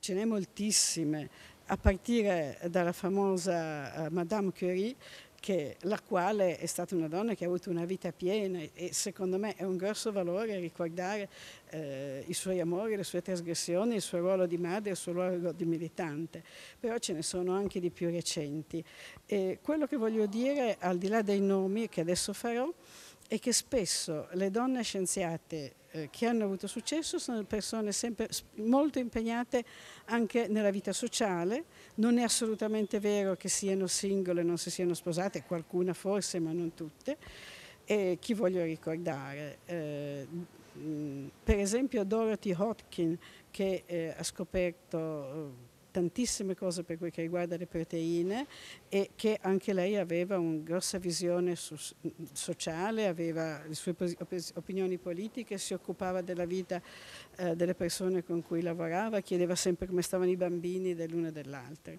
ce n'è moltissime, a partire dalla famosa eh, Madame Curie, che, la quale è stata una donna che ha avuto una vita piena e secondo me è un grosso valore ricordare eh, i suoi amori, le sue trasgressioni, il suo ruolo di madre, il suo ruolo di militante, però ce ne sono anche di più recenti. E quello che voglio dire, al di là dei nomi che adesso farò, è che spesso le donne scienziate eh, che hanno avuto successo sono persone sempre molto impegnate anche nella vita sociale, non è assolutamente vero che siano singole, non si siano sposate, qualcuna forse ma non tutte, e chi voglio ricordare? Eh, per esempio Dorothy Hodkin che eh, ha scoperto eh, tantissime cose per quel che riguarda le proteine e che anche lei aveva una grossa visione su, sociale, aveva le sue opinioni politiche, si occupava della vita eh, delle persone con cui lavorava, chiedeva sempre come stavano i bambini dell'una e dell'altra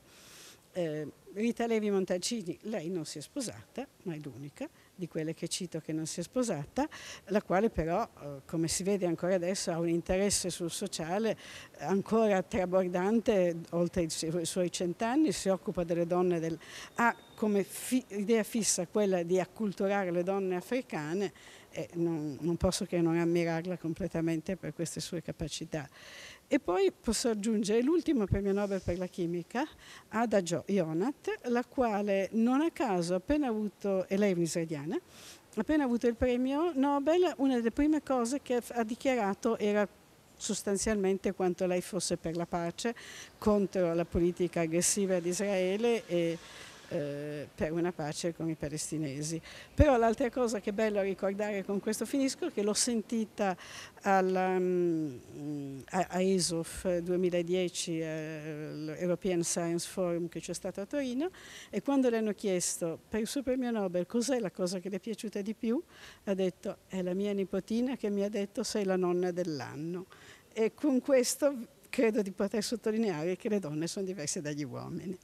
eh, Rita Levi Montalcini, lei non si è sposata, ma è l'unica di quelle che cito che non si è sposata, la quale però, eh, come si vede ancora adesso, ha un interesse sul sociale ancora trabordante, oltre i suoi cent'anni, si occupa delle donne, del, ha come fi idea fissa quella di acculturare le donne africane e non, non posso che non ammirarla completamente per queste sue capacità. E poi posso aggiungere l'ultimo premio Nobel per la chimica, Ada jo Yonat, la quale non a caso appena avuto, e lei è un'israeliana, appena avuto il premio Nobel, una delle prime cose che ha dichiarato era sostanzialmente quanto lei fosse per la pace, contro la politica aggressiva di Israele e eh, per una pace con i palestinesi. Però l'altra cosa che è bello ricordare con questo finisco è che l'ho sentita alla, mm, a, a ESOF 2010, all'European eh, Science Forum che c'è stato a Torino, e quando le hanno chiesto per il suo premio Nobel cos'è la cosa che le è piaciuta di più, ha detto è la mia nipotina che mi ha detto sei la nonna dell'anno. E con questo credo di poter sottolineare che le donne sono diverse dagli uomini.